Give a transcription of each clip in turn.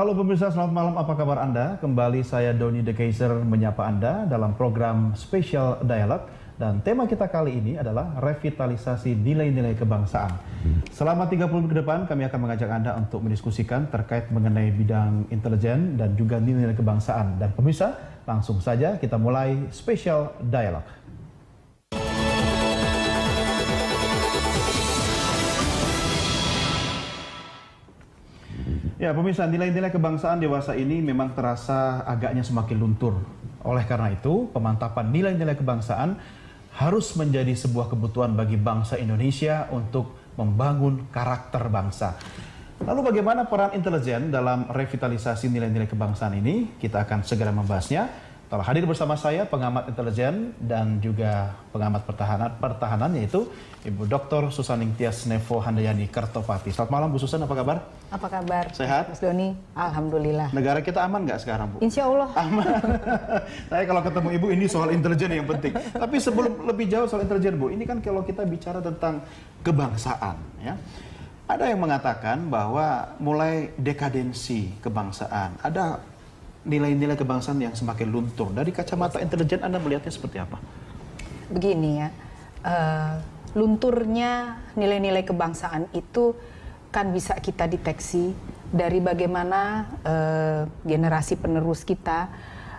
Halo pemirsa, selamat malam. Apa kabar Anda? Kembali saya Doni The Kaiser menyapa Anda dalam program Special Dialog dan tema kita kali ini adalah revitalisasi nilai-nilai kebangsaan. Selama 30 menit ke depan kami akan mengajak Anda untuk mendiskusikan terkait mengenai bidang intelijen dan juga nilai-nilai kebangsaan. Dan pemirsa, langsung saja kita mulai Special Dialog. Ya, pemirsa, nilai-nilai kebangsaan dewasa ini memang terasa agaknya semakin luntur. Oleh karena itu, pemantapan nilai-nilai kebangsaan harus menjadi sebuah kebutuhan bagi bangsa Indonesia untuk membangun karakter bangsa. Lalu bagaimana peran intelijen dalam revitalisasi nilai-nilai kebangsaan ini? Kita akan segera membahasnya. Telah hadir bersama saya pengamat intelijen dan juga pengamat pertahanan pertahanan yaitu Ibu Dr. Susaning Tias Nevo Handayani Kertopati. Selamat malam Bu Susan, apa kabar? Apa kabar? Sehat? Mas Doni, Alhamdulillah. Negara kita aman nggak sekarang Bu? Insya Allah. Aman. saya kalau ketemu Ibu ini soal intelijen yang penting. Tapi sebelum lebih jauh soal intelijen Bu, ini kan kalau kita bicara tentang kebangsaan ya. Ada yang mengatakan bahwa mulai dekadensi kebangsaan. Ada nilai-nilai kebangsaan yang semakin luntur. Dari kacamata intelijen Anda melihatnya seperti apa? Begini ya, uh, lunturnya nilai-nilai kebangsaan itu kan bisa kita deteksi dari bagaimana uh, generasi penerus kita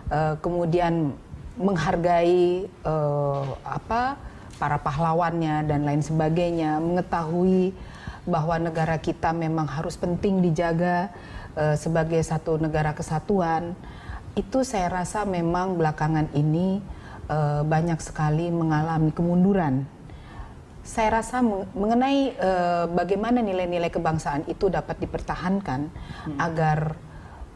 uh, kemudian menghargai uh, apa para pahlawannya dan lain sebagainya, mengetahui bahwa negara kita memang harus penting dijaga Eh, sebagai satu negara kesatuan itu saya rasa memang belakangan ini uh, banyak sekali mengalami kemunduran. Saya rasa mengenai uh, bagaimana nilai-nilai kebangsaan itu dapat dipertahankan hmm. agar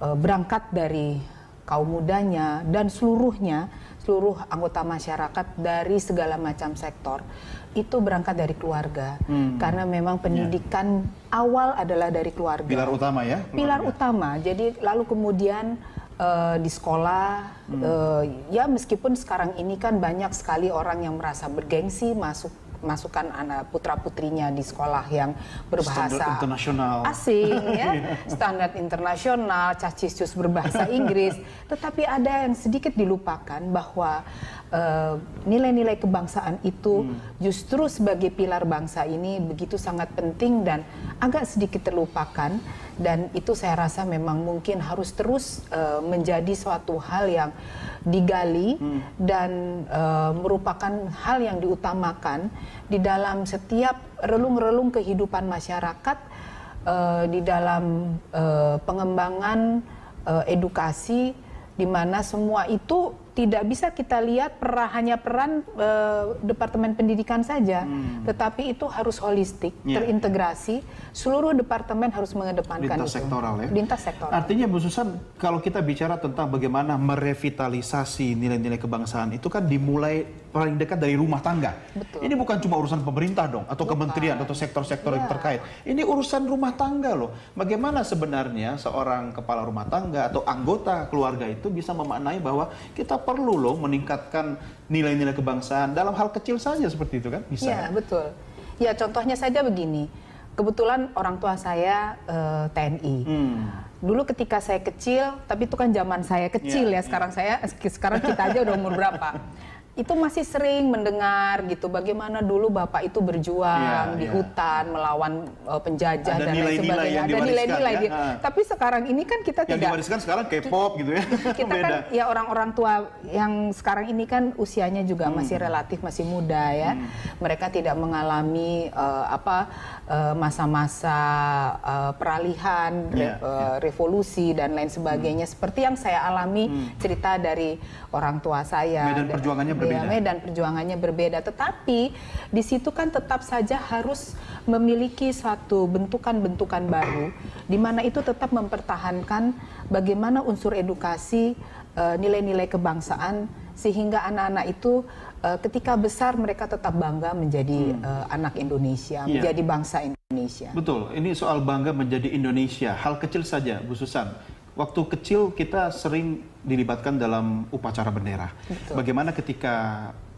uh, berangkat dari kaum mudanya dan seluruhnya seluruh anggota masyarakat dari segala macam sektor itu berangkat dari keluarga hmm. karena memang ya. pendidikan ya. awal adalah dari keluarga pilar utama ya keluarga. pilar utama jadi lalu kemudian uh, di sekolah hmm. uh, ya meskipun sekarang ini kan banyak sekali orang yang merasa bergengsi masuk masukkan anak putra putrinya di sekolah yang berbahasa asing ya standar internasional cacis berbahasa Inggris tetapi ada yang sedikit dilupakan bahwa eh, nilai-nilai uh, kebangsaan itu hmm. justru sebagai pilar bangsa ini begitu sangat penting dan agak sedikit terlupakan dan itu saya rasa memang mungkin harus terus uh, menjadi suatu hal yang digali hmm. dan uh, merupakan hal yang diutamakan di dalam setiap relung-relung kehidupan masyarakat uh, di dalam uh, pengembangan uh, edukasi di mana semua itu tidak bisa kita lihat per, hanya peran e, departemen pendidikan saja, hmm. tetapi itu harus holistik, yeah. terintegrasi. Seluruh departemen harus mengedepankan lintas itu. sektoral ya. Lintas sektoral. Artinya Bu Susan, kalau kita bicara tentang bagaimana merevitalisasi nilai-nilai kebangsaan itu kan dimulai paling dekat dari rumah tangga. Betul. Ini bukan cuma urusan pemerintah dong atau bukan. kementerian atau sektor-sektor yeah. yang iya. terkait. Ini urusan rumah tangga loh. Bagaimana sebenarnya seorang kepala rumah tangga atau anggota keluarga itu bisa memaknai bahwa kita perlu loh meningkatkan nilai-nilai kebangsaan dalam hal kecil saja seperti itu kan bisa. Ya, ya? betul. Ya contohnya saja begini. Kebetulan orang tua saya uh, eh, TNI. Hmm. Dulu ketika saya kecil, tapi itu kan zaman saya kecil ya. ya. ya. Sekarang ya. saya sekarang kita aja udah umur berapa? itu masih sering mendengar gitu bagaimana dulu bapak itu berjuang yeah, di yeah. hutan melawan uh, penjajah ada dan nilai, lain sebagainya yang ada nilai-nilai ya? tapi sekarang ini kan kita yang tidak diwariskan sekarang K-pop gitu ya kita kan ya orang-orang tua yang sekarang ini kan usianya juga hmm. masih relatif masih muda ya hmm. mereka tidak mengalami uh, apa eh, masa-masa uh, uh, peralihan yeah, re, uh, revolusi dan lain sebagainya hmm. seperti yang saya alami hmm. cerita dari orang tua saya medan dan, perjuangannya berbeda, medan perjuangannya berbeda. Tetapi di situ kan tetap saja harus memiliki satu bentukan-bentukan baru, di mana itu tetap mempertahankan bagaimana unsur edukasi eh, nilai-nilai kebangsaan sehingga anak-anak itu eh, ketika besar mereka tetap bangga menjadi hmm. Eh, anak Indonesia, ya. menjadi bangsa Indonesia. Betul, ini soal bangga menjadi Indonesia. Hal kecil saja, Bu Susan waktu kecil kita sering dilibatkan dalam upacara bendera. Betul. Bagaimana ketika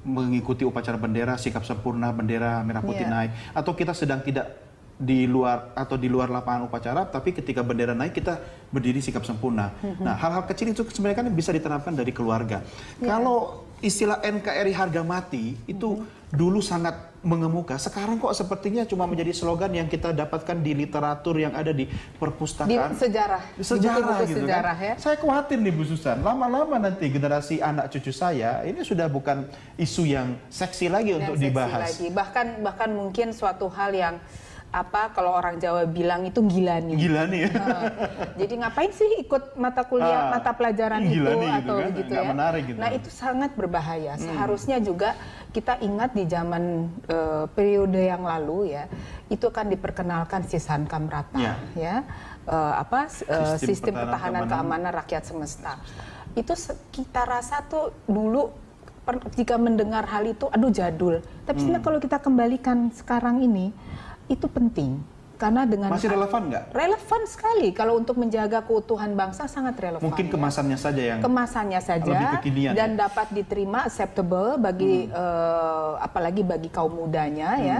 mengikuti upacara bendera, sikap sempurna, bendera merah putih yeah. naik, atau kita sedang tidak di luar atau di luar lapangan upacara, tapi ketika bendera naik kita berdiri sikap sempurna. Mm-hmm. Nah, hal-hal kecil itu sebenarnya kan bisa diterapkan dari keluarga. Yeah. Kalau istilah NKRI harga mati itu mm-hmm. dulu sangat mengemuka. Sekarang kok sepertinya cuma menjadi slogan yang kita dapatkan di literatur yang ada di perpustakaan. Di sejarah. Sejarah di gitu kan. sejarah, kan. Ya? Saya khawatir nih Bu Susan, lama-lama nanti generasi anak cucu saya ini sudah bukan isu yang seksi lagi yang untuk seksi dibahas. Lagi. Bahkan bahkan mungkin suatu hal yang apa kalau orang Jawa bilang itu gilani, nih. ya. jadi ngapain sih ikut mata kuliah, ah, mata pelajaran itu gitu atau kan, gitu ya. Menarik gitu. Nah, itu sangat berbahaya. Hmm. Seharusnya juga kita ingat di zaman uh, periode yang lalu ya, itu kan diperkenalkan Sankam rata yeah. ya. Uh, apa uh, sistem, sistem pertahanan, pertahanan keamanan, keamanan rakyat semesta. Itu kita rasa tuh dulu jika mendengar hal itu aduh jadul. Tapi hmm. kalau kita kembalikan sekarang ini itu penting karena dengan masih relevan nggak? Relevan sekali kalau untuk menjaga keutuhan bangsa sangat relevan. Mungkin kemasannya saja yang kemasannya saja lebih kekinian dan ya? dapat diterima acceptable bagi hmm. uh, apalagi bagi kaum mudanya ya. hmm. ya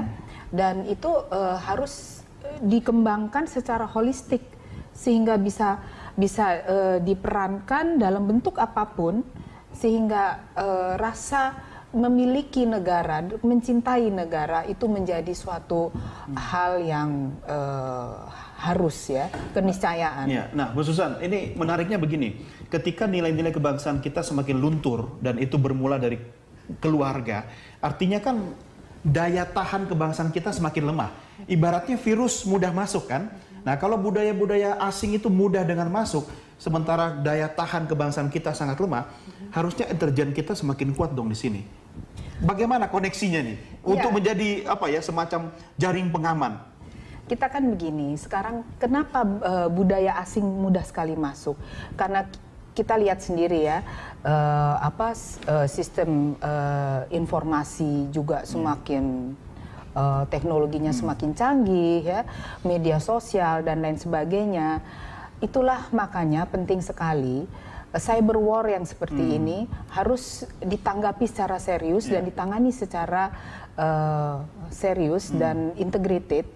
dan itu uh, harus dikembangkan secara holistik sehingga bisa bisa uh, diperankan dalam bentuk apapun sehingga uh, rasa memiliki negara, mencintai negara itu menjadi suatu hmm. hal yang uh, harus ya keniscayaan. Ya, nah, Bu Susan, ini menariknya begini, ketika nilai-nilai kebangsaan kita semakin luntur dan itu bermula dari keluarga, artinya kan daya tahan kebangsaan kita semakin lemah. Ibaratnya virus mudah masuk kan? Nah, kalau budaya-budaya asing itu mudah dengan masuk, sementara daya tahan kebangsaan kita sangat lemah, hmm. harusnya intelijen kita semakin kuat dong di sini. Bagaimana koneksinya nih untuk iya. menjadi apa ya semacam jaring pengaman? Kita kan begini, sekarang kenapa e, budaya asing mudah sekali masuk? Karena kita lihat sendiri ya e, apa e, sistem e, informasi juga hmm. semakin uh, teknologinya hmm. semakin canggih ya, media sosial dan lain sebagainya. Itulah makanya penting sekali eh, cyber war yang seperti hmm. ini harus ditanggapi secara serius yeah. dan ya. ditangani secara uh, serius hmm. dan integrated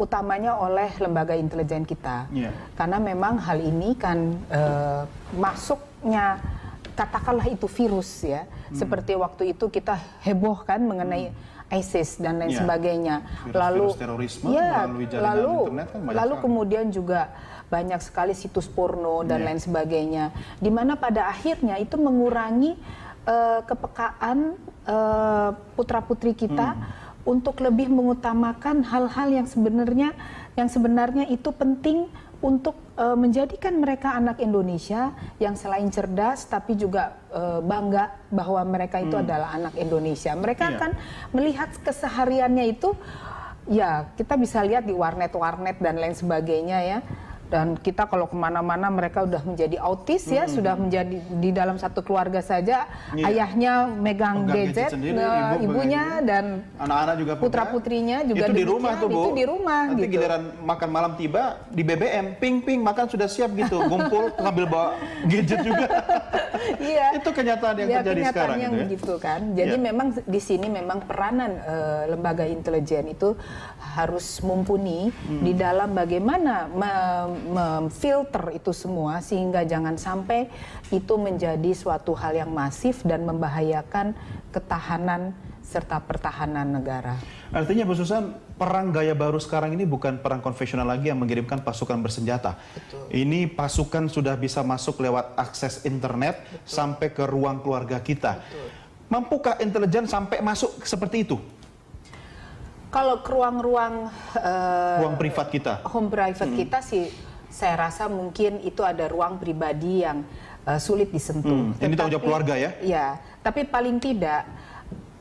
utamanya oleh lembaga intelijen kita yeah. karena memang hal ini kan uh, masuknya katakanlah itu virus ya hmm. seperti waktu itu kita heboh kan mengenai hmm ISIS dan lain ya. sebagainya. Virus, lalu virus terorisme ya, melalui jaringan lalu, internet kan banyak lalu kemudian juga banyak sekali situs porno dan ya. lain sebagainya. Dimana pada akhirnya itu mengurangi uh, kepekaan uh, eh, putra putri kita. Hmm untuk lebih mengutamakan hal-hal yang sebenarnya yang sebenarnya itu penting untuk uh, menjadikan mereka anak Indonesia yang selain cerdas tapi juga uh, bangga bahwa mereka itu hmm. adalah anak Indonesia. Mereka yeah. akan melihat kesehariannya itu ya kita bisa lihat di warnet-warnet dan lain sebagainya ya dan kita kalau kemana-mana mereka udah menjadi autis ya mm -hmm. sudah menjadi di dalam satu keluarga saja yeah. ayahnya megang, gadget, gadget sendiri, eh, ibu ibunya dan anak-anak juga putra putrinya juga itu di rumah tuh bu itu di rumah nanti gitu. giliran makan malam tiba di BBM ping ping makan sudah siap gitu ngumpul ngambil bawa gadget juga iya itu kenyataan yang ya, terjadi kenyataan sekarang yang gitu, ya? gitu kan jadi yeah. memang di sini memang peranan uh, lembaga intelijen itu harus mumpuni hmm. di dalam bagaimana memfilter itu semua sehingga jangan sampai itu menjadi suatu hal yang masif dan membahayakan ketahanan serta pertahanan negara. Artinya Bu Susan, perang gaya baru sekarang ini bukan perang konvensional lagi yang mengirimkan pasukan bersenjata. Betul. Ini pasukan sudah bisa masuk lewat akses internet Betul. sampai ke ruang keluarga kita. Betul. Mampukah intelijen sampai masuk seperti itu? Kalau ke ruang-ruang uh, ruang privat kita, home private hmm. kita sih saya rasa mungkin itu ada ruang pribadi yang uh, sulit disentuh. Hmm, ini tanggung jawab keluarga ya? Ya, tapi paling tidak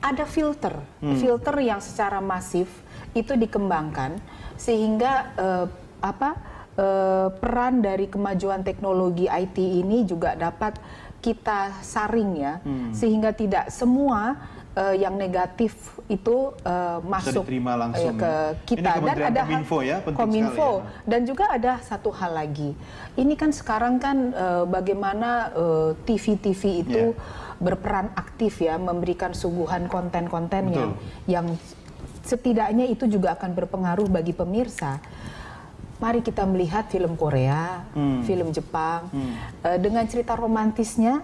ada filter, hmm. filter yang secara masif itu dikembangkan sehingga uh, apa uh, peran dari kemajuan teknologi IT ini juga dapat kita saring ya, hmm. sehingga tidak semua uh, yang negatif itu uh, masuk eh, langsung, uh, ke kita dan ada kominfo ya kominfo ya. dan juga ada satu hal lagi ini kan sekarang kan uh, bagaimana TV-TV uh, itu yeah. berperan aktif ya memberikan suguhan konten-kontennya yang setidaknya itu juga akan berpengaruh bagi pemirsa mari kita melihat film Korea, hmm. film Jepang hmm. uh, dengan cerita romantisnya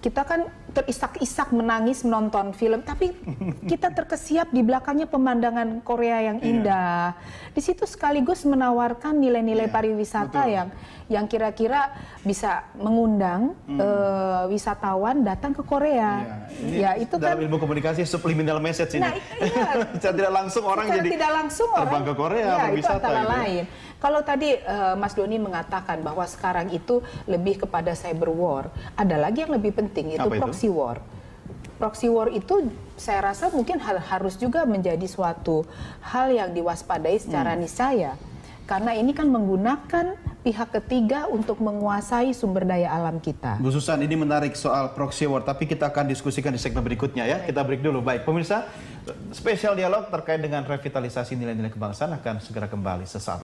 kita kan terisak-isak menangis menonton film, tapi kita terkesiap di belakangnya pemandangan Korea yang iya. indah. Yeah. Di situ sekaligus menawarkan nilai-nilai yeah. pariwisata Betul. yang yang kira-kira bisa mengundang hmm. uh, wisatawan datang ke Korea. Yeah. Ya, itu dalam kan ilmu komunikasi subliminal message ini. Nah, iya. tidak langsung orang jadi tidak langsung orang ke Korea iya, gitu ya, berwisata itu gitu. lain. Kalau tadi uh, Mas Doni mengatakan bahwa sekarang itu lebih kepada cyber war, ada lagi yang lebih penting yaitu itu? proxy war proxy war itu saya rasa mungkin hal harus juga menjadi suatu hal yang diwaspadai secara hmm. niscaya karena ini kan menggunakan pihak ketiga untuk menguasai sumber daya alam kita. Bu ini menarik soal proxy war, tapi kita akan diskusikan di segmen berikutnya ya. Baik. Kita break dulu. Baik, pemirsa, spesial dialog terkait dengan revitalisasi nilai-nilai kebangsaan akan segera kembali sesaat.